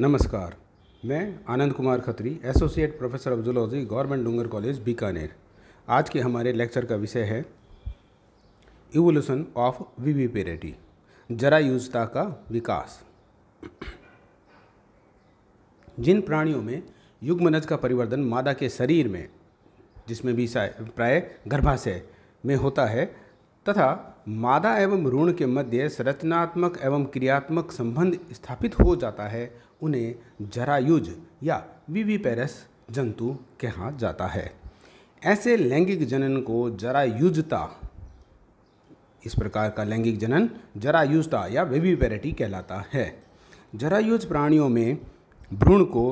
नमस्कार मैं Anand Kumar Khatri associate professor of zoology government Dungar college Bikaner आज के हमारे लेक्चर का विषय है इवोल्यूशन ऑफ वीवीपेरेटी जरायुजता का विकास जिन प्राणियों में युग्मनज का परिवर्तन मादा के शरीर में जिसमें भी प्राय गर्भाशय में होता है तथा मादा एवं ऋण के मध्य संरचनात्मक एवं क्रियात्मक संबंध स्थापित हो जाता है उन्हें जरायुज या विविपेरस जंतु कहा जाता है ऐसे लैंगिक जनन को जरायुजता इस प्रकार का लैंगिक जनन जरायुजता या वेबीपेरेटी कहलाता है जरायुज प्राणियों में भ्रूण को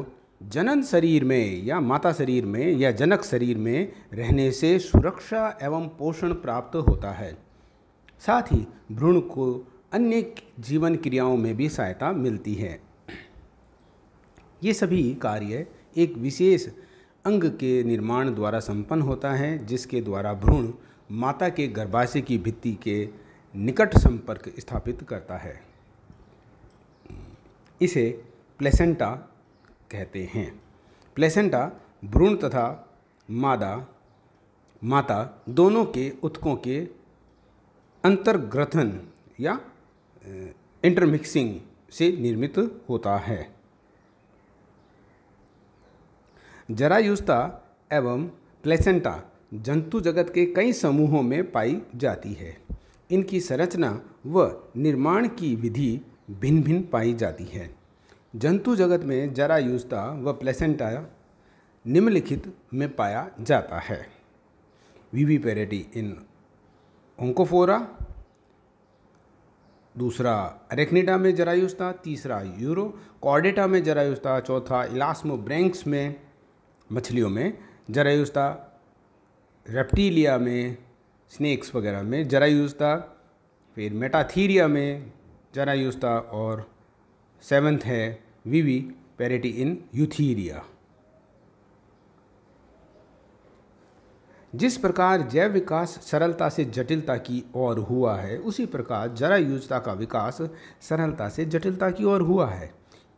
जनन शरीर में या माता शरीर में या जनक शरीर में रहने से सुरक्षा एवं पोषण प्राप्त होता है साथ ही भ्रूण को अन्य जीवन क्रियाओं में भी सहायता मिलती है ये सभी कार्य एक विशेष अंग के निर्माण द्वारा संपन्न होता है जिसके द्वारा भ्रूण माता के गर्भाशय की भित्ति के निकट संपर्क स्थापित करता है इसे प्लेसेंटा कहते हैं प्लेसेंटा भ्रूण तथा मादा माता दोनों के उत्कों के अंतर्ग्रथन या इंटरमिक्सिंग से निर्मित होता है जरायुस्ता एवं प्लेसेंटा जंतु जगत के कई समूहों में पाई जाती है इनकी संरचना व निर्माण की विधि भिन्न भिन्न पाई जाती है जंतु जगत में जरा जरायूजता व प्लेसेंटा निम्नलिखित में पाया जाता है वी पेरेटी इन ओंकोफोरा दूसरा अरेक्निडा में जरायुस्ता तीसरा यूरो कॉर्डेटा में जरायुस्ता चौथा इलास्मो ब्रैंक्स में मछलियों में जरायुस्ता रेप्टीलिया में स्नैक्स वगैरह में जरायुस्ता फिर मेटाथीरिया में जरायुस्ता और सेवन्थ है वीवी parity इन यूथीरिया जिस प्रकार जैव विकास सरलता से जटिलता की ओर हुआ है उसी प्रकार जरायुजता का विकास सरलता से जटिलता की ओर हुआ है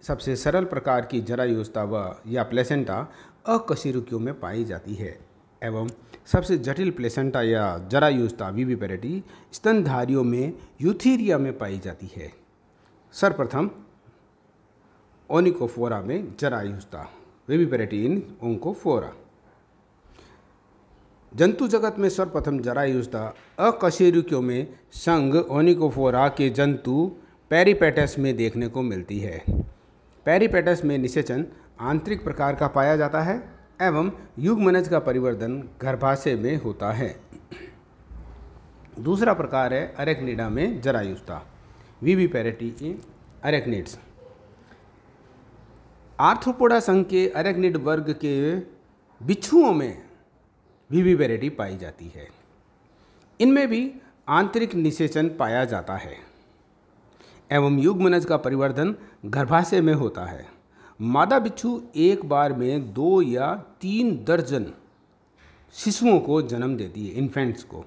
सबसे सरल प्रकार की जरायुजता व या प्लेसेंटा अकशेरुकियों में पाई जाती है एवं सबसे जटिल प्लेसेंटा या जरायुजता वीवीपेरेटी स्तनधारियों में यूथीरिया में पाई जाती है सर्वप्रथम ओनिकोफोरा में जरायुस्ता वेबीपेरेटीन ओंकोफोरा जंतु जगत में सर्वप्रथम जरायुस्ता अकशेरुकियों में संग ओनिकोफोरा के जंतु पेरीपेटस में देखने को मिलती है पेरीपेटस में निषेचन आंतरिक प्रकार का पाया जाता है एवं युगमनज का परिवर्तन गर्भाशय में होता है दूसरा प्रकार है अरेक्निडा में जरायुस्ता वीवी इन अरेक्निड्स आर्थ्रोपोडा संघ के अरेग्निड वर्ग के बिच्छुओं में वेरेटी पाई जाती है इनमें भी आंतरिक निषेचन पाया जाता है एवं युग्मनज का परिवर्धन गर्भाशय में होता है मादा बिच्छू एक बार में दो या तीन दर्जन शिशुओं को जन्म देती है इन्फेंट्स को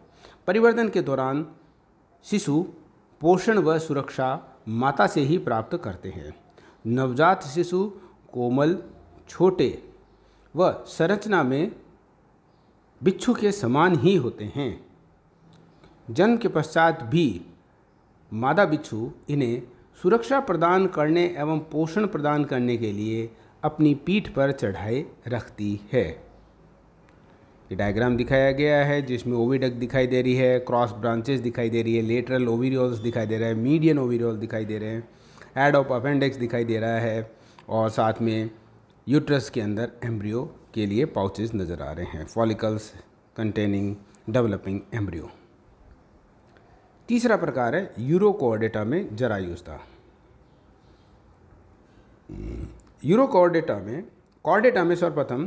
परिवर्तन के दौरान शिशु पोषण व सुरक्षा माता से ही प्राप्त करते हैं नवजात शिशु कोमल छोटे व संरचना में बिच्छू के समान ही होते हैं जन्म के पश्चात भी मादा बिच्छू इन्हें सुरक्षा प्रदान करने एवं पोषण प्रदान करने के लिए अपनी पीठ पर चढ़ाए रखती है ये डायग्राम दिखाया गया है जिसमें ओविडक दिखाई दे रही है क्रॉस ब्रांचेस दिखाई दे रही है लेटरल ओविरियोल्स दिखाई दे रहे हैं मीडियन ओविरियोल दिखाई दे रहे हैं एड ऑफ अपेंडिक्स दिखाई दे रहा है और साथ में यूट्रस के अंदर एम्ब्रियो के लिए पाउचेज नज़र आ रहे हैं फॉलिकल्स कंटेनिंग डेवलपिंग एम्ब्रियो तीसरा प्रकार है यूरोकोडेटा में जरायुस्ता यूरोकोऑर्डेटा में कॉर्डेटा में सर्वप्रथम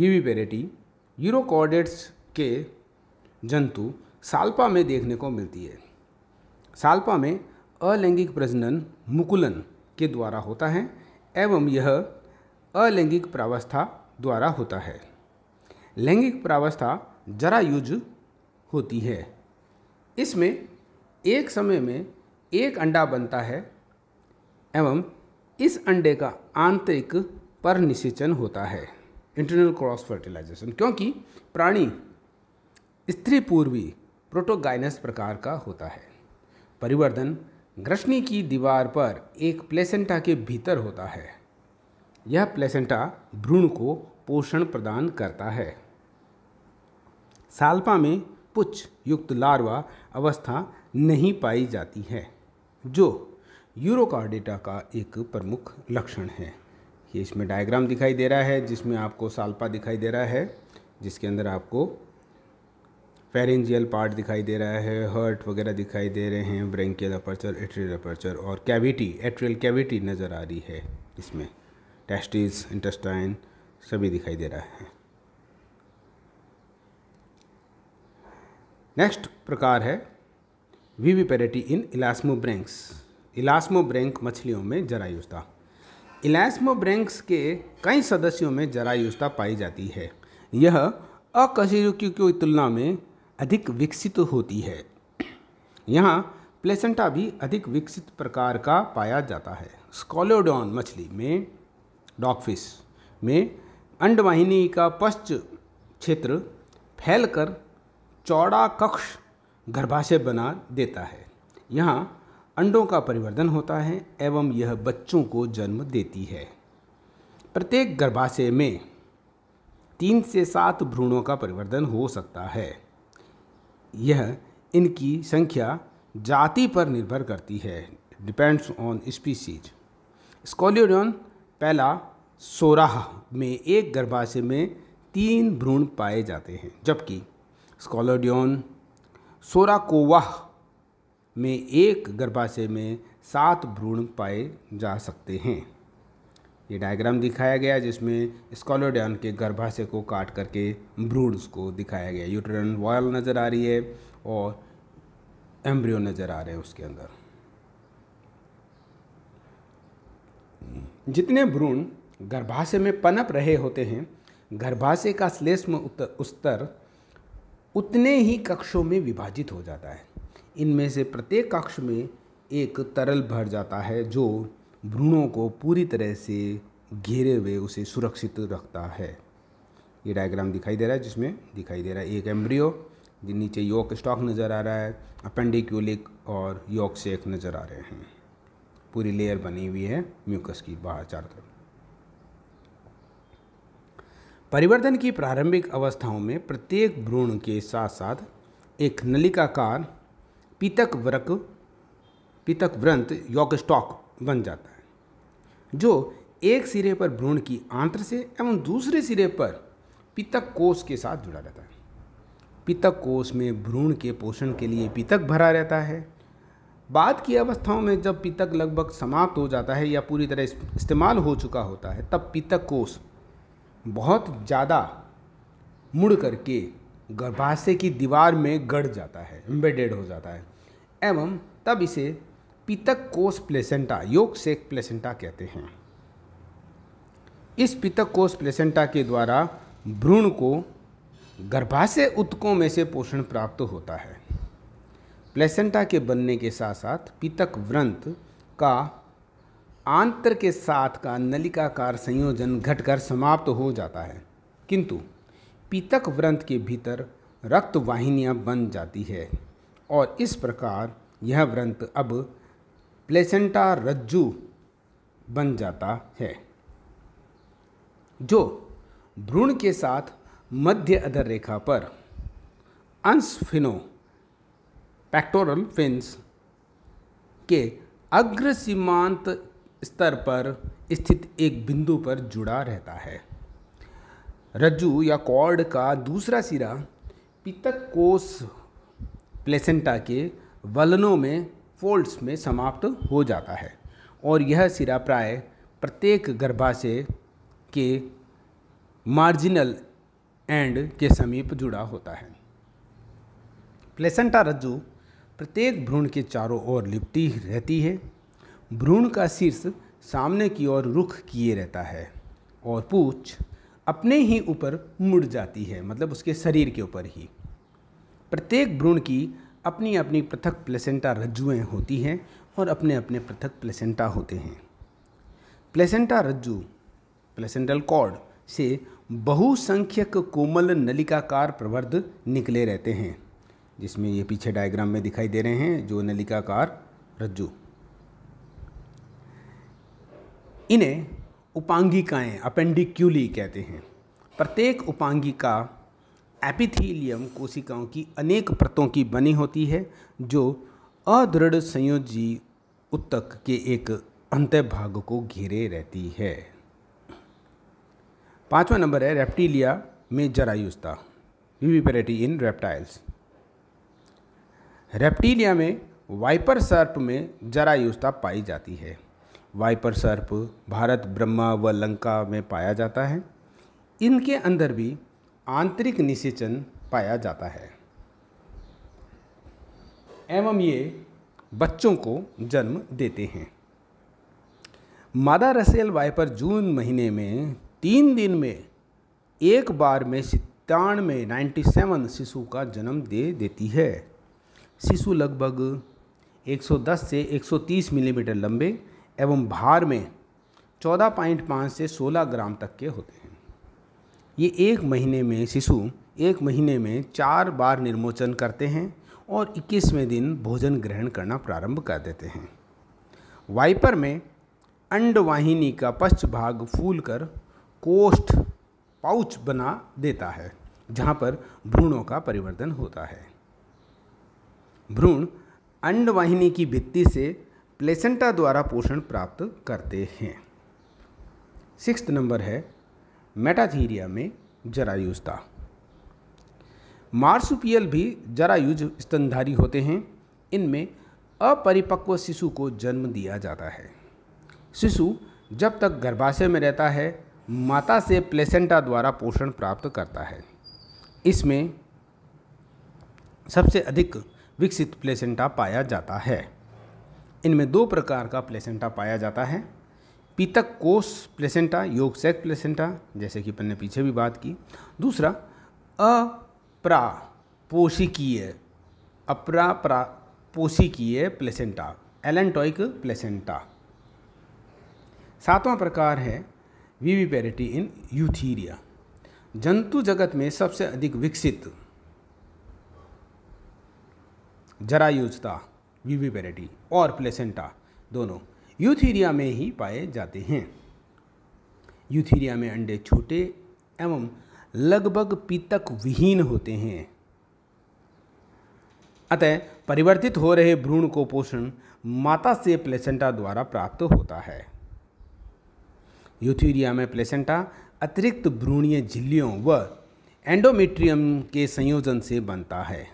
वीवीपेरेटी यूरोकोडेट्स के जंतु साल्पा में देखने को मिलती है साल्पा में अलैंगिक प्रजनन मुकुलन के द्वारा होता है एवं यह अलैंगिक प्रावस्था द्वारा होता है लैंगिक प्रावस्था जरायुज होती है इसमें एक समय में एक अंडा बनता है एवं इस अंडे का आंतरिक पर निषेचन होता है इंटरनल क्रॉस फर्टिलाइजेशन क्योंकि प्राणी स्त्री पूर्वी प्रोटोगाइनस प्रकार का होता है परिवर्धन ग्रसनी की दीवार पर एक प्लेसेंटा के भीतर होता है यह प्लेसेंटा भ्रूण को पोषण प्रदान करता है साल्पा में पुच्छ युक्त लार्वा अवस्था नहीं पाई जाती है जो यूरोकार्डेटा का एक प्रमुख लक्षण है ये इसमें डायग्राम दिखाई दे रहा है जिसमें आपको साल्पा दिखाई दे रहा है जिसके अंदर आपको फेरेंजियल पार्ट दिखाई दे रहा है हर्ट वगैरह दिखाई दे रहे हैं ब्रेंकियल अपर्चर एट्रियल अपर्चर और कैविटी एट्रियल कैविटी नज़र आ रही है इसमें टेस्टिस इंटेस्टाइन सभी दिखाई दे रहा है नेक्स्ट प्रकार है वीवीपेरेटी इन इलास्मोब्रेंक्स इलास्मोब्रैंक मछलियों में जरायुस्ता इलास्मोब्रेंक्स के कई सदस्यों में जरायुस्ता पाई जाती है यह अकशेरुकी की तुलना में अधिक विकसित होती है यहाँ प्लेसेंटा भी अधिक विकसित प्रकार का पाया जाता है स्कॉलोडॉन मछली में डॉगफिश में अंडवाहिनी का पश्च क्षेत्र फैलकर चौड़ा कक्ष गर्भाशय बना देता है यहाँ अंडों का परिवर्तन होता है एवं यह बच्चों को जन्म देती है प्रत्येक गर्भाशय में तीन से सात भ्रूणों का परिवर्तन हो सकता है यह इनकी संख्या जाति पर निर्भर करती है डिपेंड्स ऑन स्पीसीज स्कोलियोडॉन पहला सोराह में एक गर्भाशय में तीन भ्रूण पाए जाते हैं जबकि स्कोलोडियन सोराकोवाह में एक गर्भाशय में सात भ्रूण पाए जा सकते हैं ये डायग्राम दिखाया गया जिसमें स्कॉलोडान के गर्भाशय को काट करके ब्रूड्स को दिखाया गया यूट्रन वॉयल नज़र आ रही है और एम्ब्रियो नज़र आ रहे हैं उसके अंदर जितने भ्रूण गर्भाशय में पनप रहे होते हैं गर्भाशय का श्लेष्म स्तर उतने ही कक्षों में विभाजित हो जाता है इनमें से प्रत्येक कक्ष में एक तरल भर जाता है जो भ्रूणों को पूरी तरह से घेरे हुए उसे सुरक्षित रखता है ये डायग्राम दिखाई दे रहा है जिसमें दिखाई दे रहा है एक एम्ब्रियो जिन नीचे योक स्टॉक नज़र आ रहा है अपेंडिक्यूलिक और योक सेक नज़र आ रहे हैं पूरी लेयर बनी हुई है म्यूकस की बाहर चार तरफ परिवर्तन की प्रारंभिक अवस्थाओं में प्रत्येक भ्रूण के साथ साथ एक नलिकाकार पीतक व्रक पीतक व्रंत योक स्टॉक बन जाता है जो एक सिरे पर भ्रूण की आंत्र से एवं दूसरे सिरे पर पितक कोष के साथ जुड़ा रहता है पितक कोष में भ्रूण के पोषण के लिए पितक भरा रहता है बाद की अवस्थाओं में जब पितक लगभग समाप्त हो जाता है या पूरी तरह इस्तेमाल हो चुका होता है तब पितक कोष बहुत ज़्यादा मुड़ करके गर्भाशय की दीवार में गढ़ जाता है एम्बेडेड हो जाता है एवं तब इसे पितक कोष प्लेसेंटा योग सेक प्लेसेंटा कहते हैं इस पितक कोष प्लेसेंटा के द्वारा भ्रूण को गर्भाशय उत्कों में से पोषण प्राप्त होता है प्लेसेंटा के बनने के साथ साथ पितक व्रंत का आंतर के साथ का नलिकाकार संयोजन घटकर समाप्त हो जाता है किंतु पितक व्रंत के भीतर रक्त वाहिनियाँ बन जाती है और इस प्रकार यह व्रंत अब प्लेसेंटा रज्जु बन जाता है जो भ्रूण के साथ मध्य अधर रेखा पर अंश फिनो पैक्टोरल फिन्स के अग्र सीमांत स्तर पर स्थित एक बिंदु पर जुड़ा रहता है रज्जु या कॉर्ड का दूसरा सिरा पितक कोष प्लेसेंटा के वलनों में फोल्ड्स में समाप्त हो जाता है और यह सिरा प्राय प्रत्येक गर्भाशय के मार्जिनल एंड के समीप जुड़ा होता है प्लेसेंटा रज्जु प्रत्येक भ्रूण के चारों ओर लिपटी रहती है भ्रूण का शीर्ष सामने की ओर रुख किए रहता है और पूछ अपने ही ऊपर मुड़ जाती है मतलब उसके शरीर के ऊपर ही प्रत्येक भ्रूण की अपनी अपनी पृथक प्लेसेंटा रज्जुएँ होती हैं और अपने अपने पृथक प्लेसेंटा होते हैं प्लेसेंटा रज्जु प्लेसेंटल कॉर्ड से बहुसंख्यक कोमल नलिकाकार प्रवर्ध निकले रहते हैं जिसमें ये पीछे डायग्राम में दिखाई दे रहे हैं जो नलिकाकार रज्जु इन्हें उपांगिकाएं अपेंडिक्यूली कहते हैं प्रत्येक उपांगिका एपिथीलियम कोशिकाओं की अनेक परतों की बनी होती है जो अदृढ़ संयोजी उत्तक के एक अंत भाग को घेरे रहती है पांचवा नंबर है रेप्टिलिया में जरायुस्ता विविपेरेटी इन रेप्टाइल्स रेप्टिलिया में वाइपर सर्प में जरायुस्ता पाई जाती है वाइपर सर्प भारत ब्रह्मा व लंका में पाया जाता है इनके अंदर भी आंतरिक निषेचन पाया जाता है एवं ये बच्चों को जन्म देते हैं मादा रसेल वाइपर जून महीने में तीन दिन में एक बार में सितानवे नाइन्टी सेवन शिशु का जन्म दे देती है शिशु लगभग 110 से 130 मिलीमीटर लंबे एवं भार में 14.5 से 16 ग्राम तक के होते हैं ये एक महीने में शिशु एक महीने में चार बार निर्मोचन करते हैं और इक्कीसवें दिन भोजन ग्रहण करना प्रारंभ कर देते हैं वाइपर में अंडवाहिनी का पश्च भाग फूल कर कोष्ठ पाउच बना देता है जहाँ पर भ्रूणों का परिवर्तन होता है भ्रूण अंडवाहिनी की भित्ति से प्लेसेंटा द्वारा पोषण प्राप्त करते हैं सिक्स नंबर है मेटाथीरिया में जरायुज था मार्सुपियल भी जरायुज स्तनधारी होते हैं इनमें अपरिपक्व शिशु को जन्म दिया जाता है शिशु जब तक गर्भाशय में रहता है माता से प्लेसेंटा द्वारा पोषण प्राप्त करता है इसमें सबसे अधिक विकसित प्लेसेंटा पाया जाता है इनमें दो प्रकार का प्लेसेंटा पाया जाता है पीतक कोष प्लेसेंटा योग सेक प्लेसेंटा जैसे कि अपन ने पीछे भी बात की दूसरा अपरा पोषिकीय अपरा प्रा पोषिकीय प्लेसेंटा एलेंटॉइक प्लेसेंटा सातवां प्रकार है वीवीपेरिटी इन यूथीरिया जंतु जगत में सबसे अधिक विकसित जरायुजता वीवीपेरिटी और प्लेसेंटा दोनों यूथीरिया में ही पाए जाते हैं यूथीरिया में अंडे छोटे एवं लगभग पीतक विहीन होते हैं अतः परिवर्तित हो रहे भ्रूण को पोषण माता से प्लेसेंटा द्वारा प्राप्त होता है यूथीरिया में प्लेसेंटा अतिरिक्त भ्रूणीय झिल्लियों व एंडोमेट्रियम के संयोजन से बनता है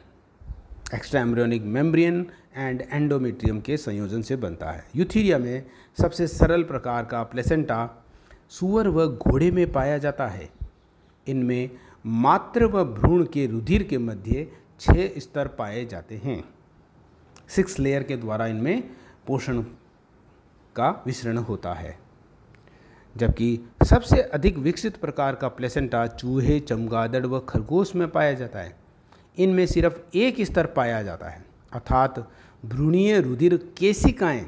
extra embryonic membrane and endometrium के संयोजन से बनता है यूथीरिया में सबसे सरल प्रकार का प्लेसेंटा सुअर व घोड़े में पाया जाता है इनमें मात्र व भ्रूण के रुधिर के मध्य छः स्तर पाए जाते हैं सिक्स लेयर के द्वारा इनमें पोषण का विसरण होता है जबकि सबसे अधिक विकसित प्रकार का प्लेसेंटा चूहे चमगादड़ व खरगोश में पाया जाता है इनमें सिर्फ एक स्तर पाया जाता है अर्थात भ्रूणीय रुधिर केसिकाएं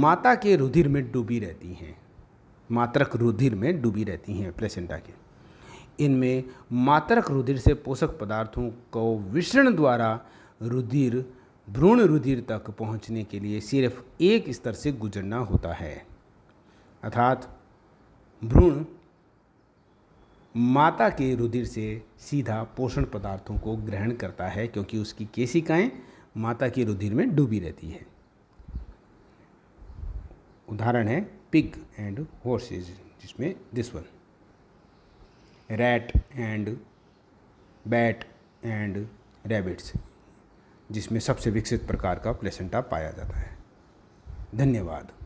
माता के रुधिर में डूबी रहती हैं मातृक रुधिर में डूबी रहती हैं प्लेसेंटा के इनमें मातृक रुधिर से पोषक पदार्थों को विषण द्वारा रुधिर भ्रूण रुधिर तक पहुंचने के लिए सिर्फ एक स्तर से गुजरना होता है अर्थात भ्रूण माता के रुधिर से सीधा पोषण पदार्थों को ग्रहण करता है क्योंकि उसकी केशिकाएं माता के रुधिर में डूबी रहती है उदाहरण है पिग एंड हॉर्सेज जिसमें this one rat and bat and rabbits जिसमें सबसे विकसित प्रकार का प्लेसेंटा पाया जाता है धन्यवाद